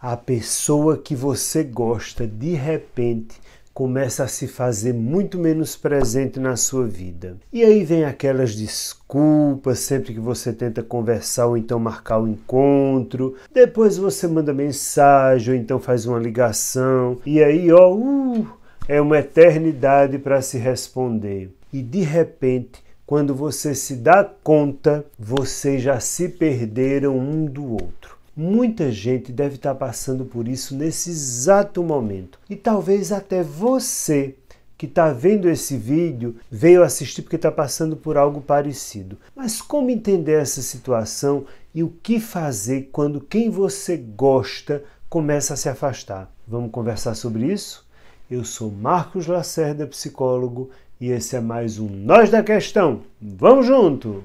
A pessoa que você gosta de repente começa a se fazer muito menos presente na sua vida. E aí vem aquelas desculpas sempre que você tenta conversar ou então marcar o um encontro. Depois você manda mensagem ou então faz uma ligação. E aí, ó, uh, é uma eternidade para se responder. E de repente, quando você se dá conta, vocês já se perderam um do outro. Muita gente deve estar tá passando por isso nesse exato momento. E talvez até você que está vendo esse vídeo veio assistir porque está passando por algo parecido. Mas como entender essa situação e o que fazer quando quem você gosta começa a se afastar? Vamos conversar sobre isso? Eu sou Marcos Lacerda, psicólogo, e esse é mais um Nós da Questão. Vamos junto!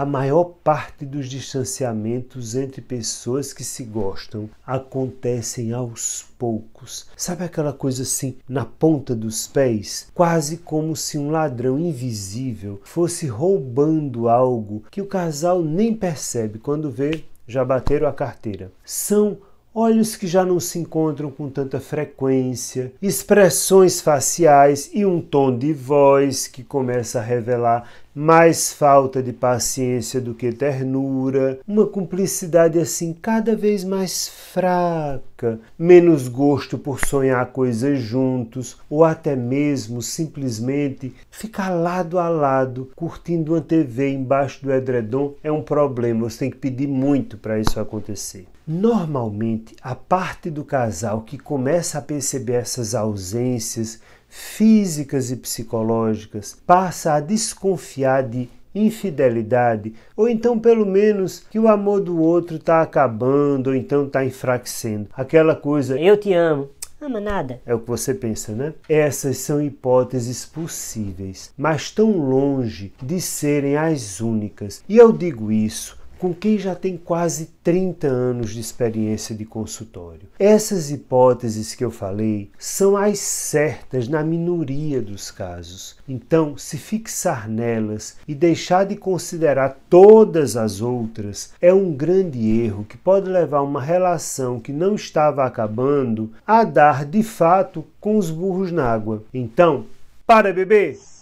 A maior parte dos distanciamentos entre pessoas que se gostam acontecem aos poucos. Sabe aquela coisa assim, na ponta dos pés? Quase como se um ladrão invisível fosse roubando algo que o casal nem percebe. Quando vê, já bateram a carteira. São olhos que já não se encontram com tanta frequência, expressões faciais e um tom de voz que começa a revelar mais falta de paciência do que ternura, uma cumplicidade assim cada vez mais fraca, menos gosto por sonhar coisas juntos ou até mesmo simplesmente ficar lado a lado curtindo uma TV embaixo do edredom é um problema, você tem que pedir muito para isso acontecer. Normalmente, a parte do casal que começa a perceber essas ausências físicas e psicológicas passa a desconfiar de infidelidade, ou então pelo menos que o amor do outro está acabando, ou então está enfraquecendo. Aquela coisa, eu te amo. Ama ah, nada. É o que você pensa, né? Essas são hipóteses possíveis, mas tão longe de serem as únicas. E eu digo isso com quem já tem quase 30 anos de experiência de consultório. Essas hipóteses que eu falei são as certas na minoria dos casos. Então, se fixar nelas e deixar de considerar todas as outras é um grande erro que pode levar uma relação que não estava acabando a dar de fato com os burros na água. Então, para bebês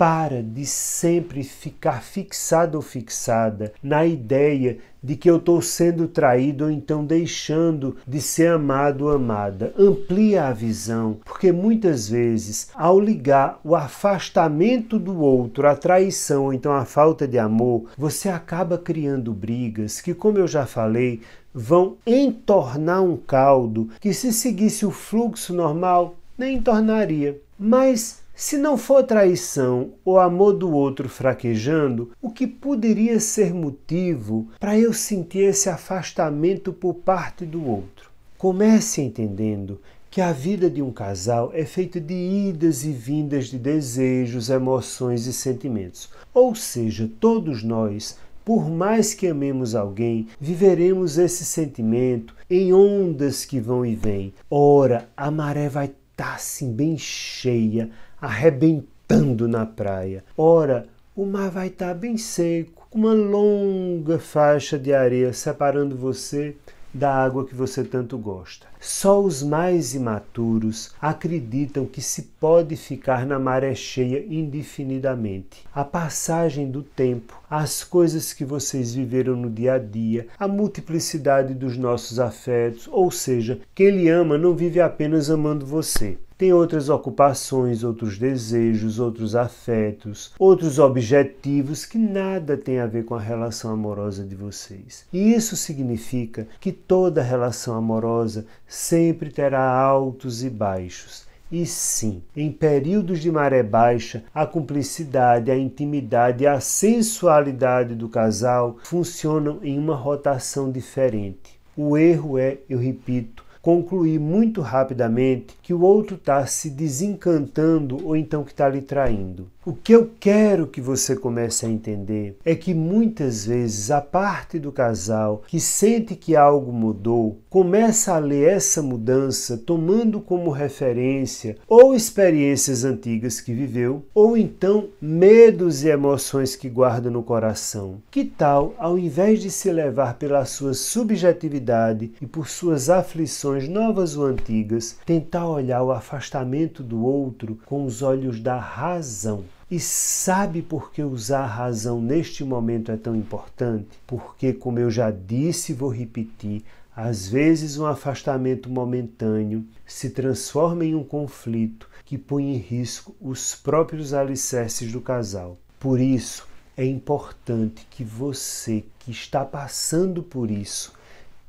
para de sempre ficar fixado ou fixada na ideia de que eu estou sendo traído ou então deixando de ser amado ou amada. Amplia a visão, porque muitas vezes, ao ligar o afastamento do outro à traição ou então à falta de amor, você acaba criando brigas que, como eu já falei, vão entornar um caldo que, se seguisse o fluxo normal, nem entornaria. Mas se não for traição ou amor do outro fraquejando, o que poderia ser motivo para eu sentir esse afastamento por parte do outro? Comece entendendo que a vida de um casal é feita de idas e vindas de desejos, emoções e sentimentos. Ou seja, todos nós por mais que amemos alguém, viveremos esse sentimento em ondas que vão e vêm. Ora, a maré vai estar tá, assim bem cheia, arrebentando na praia. Ora, o mar vai estar tá bem seco, com uma longa faixa de areia separando você da água que você tanto gosta. Só os mais imaturos acreditam que se pode ficar na maré cheia indefinidamente. A passagem do tempo, as coisas que vocês viveram no dia a dia, a multiplicidade dos nossos afetos, ou seja, quem lhe ama não vive apenas amando você tem outras ocupações, outros desejos, outros afetos, outros objetivos que nada tem a ver com a relação amorosa de vocês. E isso significa que toda relação amorosa sempre terá altos e baixos. E sim, em períodos de maré baixa, a cumplicidade, a intimidade e a sensualidade do casal funcionam em uma rotação diferente. O erro é, eu repito, concluir muito rapidamente que o outro está se desencantando ou então que está lhe traindo. O que eu quero que você comece a entender é que muitas vezes a parte do casal que sente que algo mudou começa a ler essa mudança tomando como referência ou experiências antigas que viveu ou então medos e emoções que guarda no coração. Que tal, ao invés de se levar pela sua subjetividade e por suas aflições, relações novas ou antigas, tentar olhar o afastamento do outro com os olhos da razão. E sabe por que usar a razão neste momento é tão importante? Porque, como eu já disse e vou repetir, às vezes um afastamento momentâneo se transforma em um conflito que põe em risco os próprios alicerces do casal. Por isso, é importante que você que está passando por isso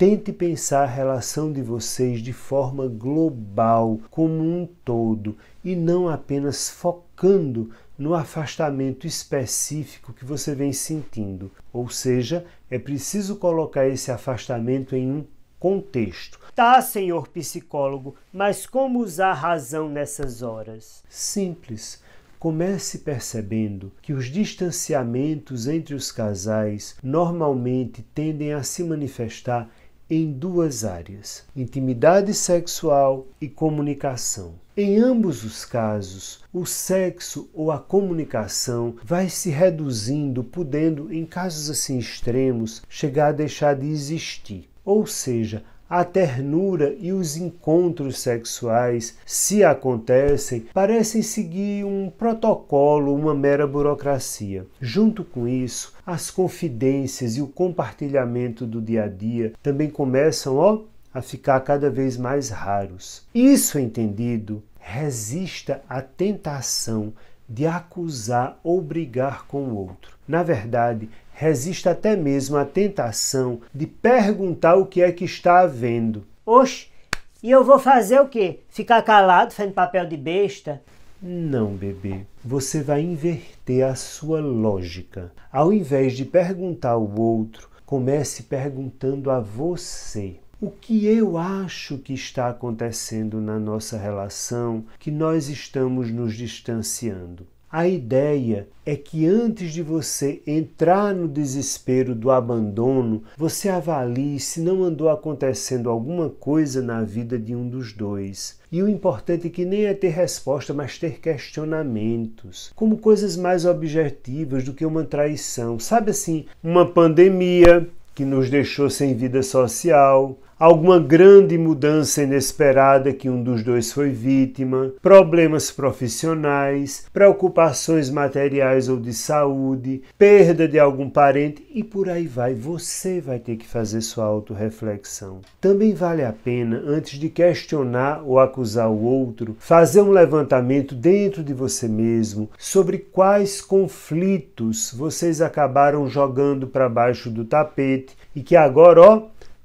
Tente pensar a relação de vocês de forma global, como um todo, e não apenas focando no afastamento específico que você vem sentindo. Ou seja, é preciso colocar esse afastamento em um contexto. Tá, senhor psicólogo, mas como usar a razão nessas horas? Simples. Comece percebendo que os distanciamentos entre os casais normalmente tendem a se manifestar em duas áreas: intimidade sexual e comunicação. Em ambos os casos, o sexo ou a comunicação vai se reduzindo, podendo, em casos assim extremos, chegar a deixar de existir. Ou seja, a ternura e os encontros sexuais, se acontecem, parecem seguir um protocolo, uma mera burocracia. Junto com isso, as confidências e o compartilhamento do dia a dia também começam ó, a ficar cada vez mais raros. Isso entendido, resista à tentação de acusar ou brigar com o outro. Na verdade, resiste até mesmo à tentação de perguntar o que é que está havendo. Oxe, e eu vou fazer o quê? Ficar calado fazendo papel de besta? Não, bebê. Você vai inverter a sua lógica. Ao invés de perguntar ao outro, comece perguntando a você. O que eu acho que está acontecendo na nossa relação que nós estamos nos distanciando? A ideia é que antes de você entrar no desespero do abandono, você avalie se não andou acontecendo alguma coisa na vida de um dos dois. E o importante é que nem é ter resposta, mas ter questionamentos, como coisas mais objetivas do que uma traição. Sabe assim, uma pandemia, que nos deixou sem vida social, alguma grande mudança inesperada que um dos dois foi vítima, problemas profissionais, preocupações materiais ou de saúde, perda de algum parente e por aí vai. Você vai ter que fazer sua autorreflexão. Também vale a pena, antes de questionar ou acusar o outro, fazer um levantamento dentro de você mesmo sobre quais conflitos vocês acabaram jogando para baixo do tapete e que agora, ó,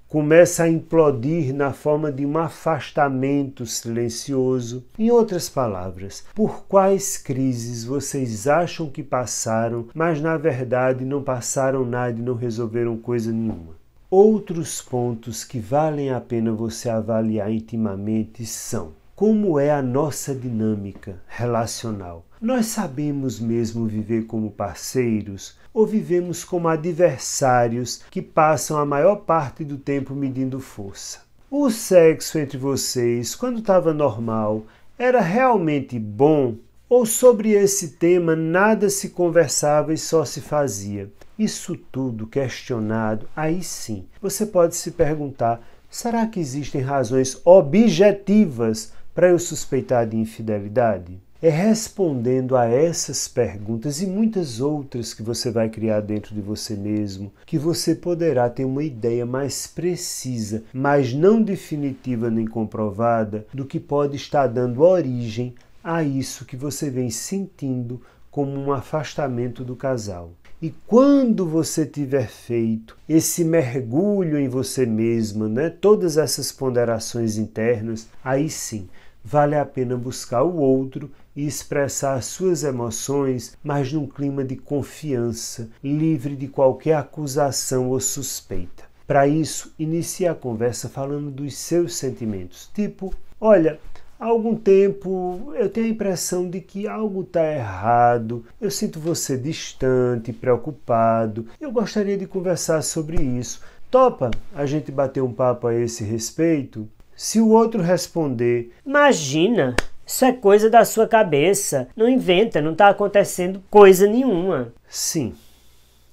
começa a implodir na forma de um afastamento silencioso. Em outras palavras, por quais crises vocês acham que passaram, mas na verdade não passaram nada e não resolveram coisa nenhuma? Outros pontos que valem a pena você avaliar intimamente são: como é a nossa dinâmica relacional? Nós sabemos mesmo viver como parceiros? ou vivemos como adversários que passam a maior parte do tempo medindo força? O sexo entre vocês, quando estava normal, era realmente bom? Ou sobre esse tema nada se conversava e só se fazia? Isso tudo questionado, aí sim você pode se perguntar: será que existem razões objetivas para eu suspeitar de infidelidade? é respondendo a essas perguntas e muitas outras que você vai criar dentro de você mesmo que você poderá ter uma ideia mais precisa, mas não definitiva nem comprovada, do que pode estar dando origem a isso que você vem sentindo como um afastamento do casal. E quando você tiver feito esse mergulho em você mesma, né, todas essas ponderações internas, aí sim vale a pena buscar o outro e expressar suas emoções, mas num clima de confiança, livre de qualquer acusação ou suspeita. Para isso, inicie a conversa falando dos seus sentimentos, tipo: Olha, há algum tempo eu tenho a impressão de que algo está errado, eu sinto você distante, preocupado, eu gostaria de conversar sobre isso. Topa a gente bater um papo a esse respeito? Se o outro responder: Imagina, isso é coisa da sua cabeça, não inventa, não está acontecendo coisa nenhuma. Sim,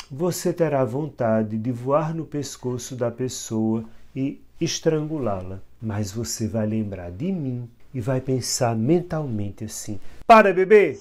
você terá vontade de voar no pescoço da pessoa e estrangulá-la, mas você vai lembrar de mim e vai pensar mentalmente assim: Para, bebê!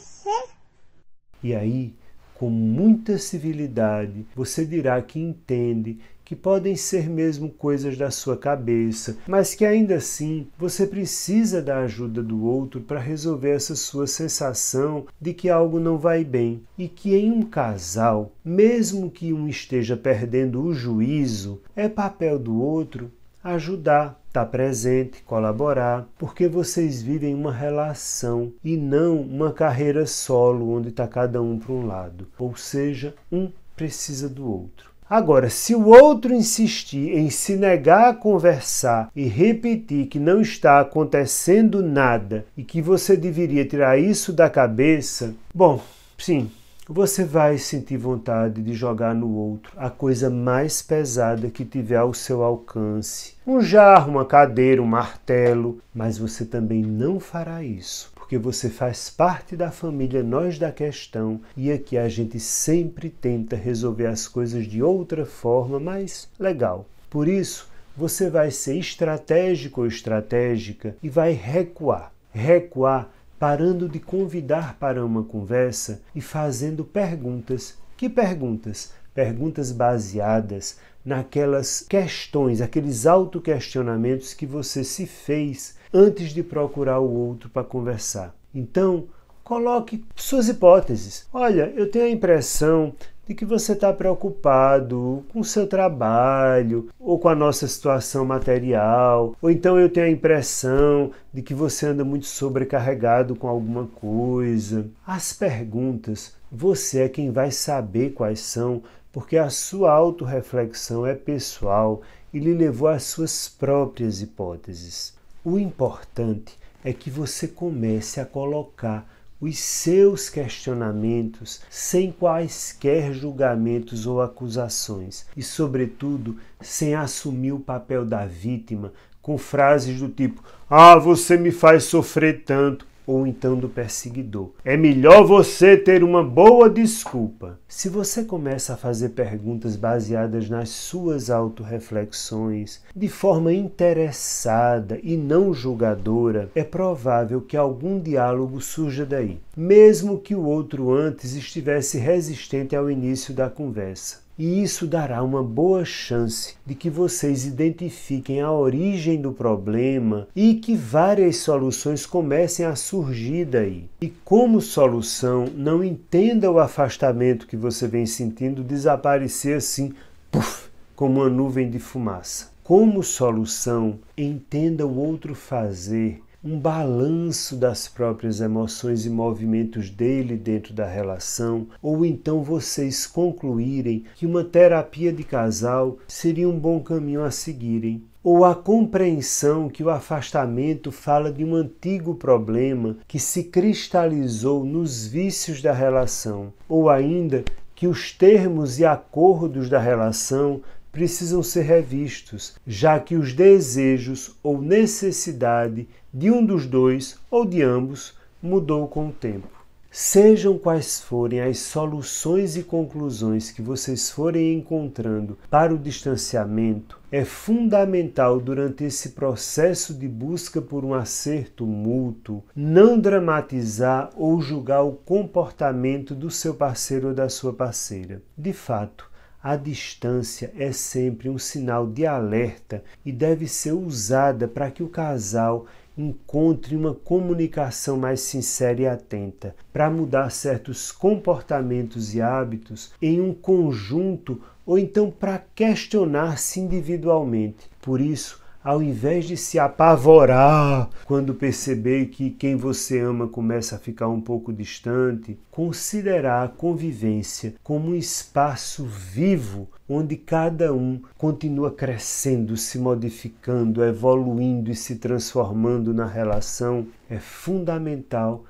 E aí, com muita civilidade, você dirá que entende que podem ser mesmo coisas da sua cabeça, mas que ainda assim você precisa da ajuda do outro para resolver essa sua sensação de que algo não vai bem e que em um casal, mesmo que um esteja perdendo o juízo, é papel do outro ajudar, estar tá presente, colaborar, porque vocês vivem uma relação e não uma carreira solo onde está cada um para um lado. Ou seja, um precisa do outro. Agora, se o outro insistir em se negar a conversar e repetir que não está acontecendo nada e que você deveria tirar isso da cabeça, bom, sim, você vai sentir vontade de jogar no outro a coisa mais pesada que tiver ao seu alcance. Um jarro, uma cadeira, um martelo, mas você também não fará isso porque você faz parte da família Nós da Questão e aqui a gente sempre tenta resolver as coisas de outra forma, mas legal. Por isso, você vai ser estratégico ou estratégica e vai recuar. Recuar parando de convidar para uma conversa e fazendo perguntas. Que perguntas? Perguntas baseadas naquelas questões, aqueles autoquestionamentos que você se fez antes de procurar o outro para conversar. Então, coloque suas hipóteses. Olha, eu tenho a impressão de que você está preocupado com o seu trabalho ou com a nossa situação material, ou então eu tenho a impressão de que você anda muito sobrecarregado com alguma coisa. As perguntas, você é quem vai saber quais são, porque a sua autorreflexão é pessoal e lhe levou às suas próprias hipóteses. O importante é que você comece a colocar os seus questionamentos sem quaisquer julgamentos ou acusações e, sobretudo, sem assumir o papel da vítima com frases do tipo: Ah, você me faz sofrer tanto ou então do perseguidor. É melhor você ter uma boa desculpa. Se você começa a fazer perguntas baseadas nas suas autorreflexões, de forma interessada e não julgadora, é provável que algum diálogo surja daí, mesmo que o outro antes estivesse resistente ao início da conversa. E isso dará uma boa chance de que vocês identifiquem a origem do problema e que várias soluções comecem a surgir daí. E como solução, não entenda o afastamento que você vem sentindo desaparecer assim, puff, como uma nuvem de fumaça. Como solução, entenda o outro fazer um balanço das próprias emoções e movimentos dele dentro da relação, ou então vocês concluírem que uma terapia de casal seria um bom caminho a seguirem, ou a compreensão que o afastamento fala de um antigo problema que se cristalizou nos vícios da relação, ou ainda que os termos e acordos da relação precisam ser revistos, já que os desejos ou necessidade de um dos dois ou de ambos mudou com o tempo. Sejam quais forem as soluções e conclusões que vocês forem encontrando para o distanciamento, é fundamental durante esse processo de busca por um acerto mútuo não dramatizar ou julgar o comportamento do seu parceiro ou da sua parceira. De fato, a distância é sempre um sinal de alerta e deve ser usada para que o casal encontre uma comunicação mais sincera e atenta para mudar certos comportamentos e hábitos em um conjunto ou então para questionar-se individualmente. Por isso, ao invés de se apavorar quando perceber que quem você ama começa a ficar um pouco distante, considerar a convivência como um espaço vivo onde cada um continua crescendo, se modificando, evoluindo e se transformando na relação é fundamental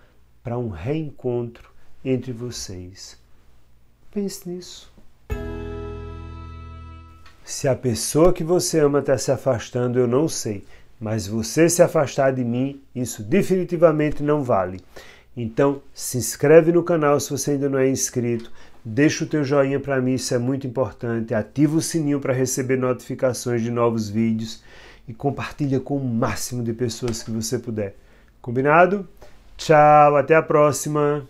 para um reencontro entre vocês. Pense nisso. Se a pessoa que você ama está se afastando, eu não sei. Mas você se afastar de mim, isso definitivamente não vale. Então, se inscreve no canal se você ainda não é inscrito. Deixa o teu joinha para mim, isso é muito importante. Ativa o sininho para receber notificações de novos vídeos e compartilha com o máximo de pessoas que você puder. Combinado? Tchau, até a próxima.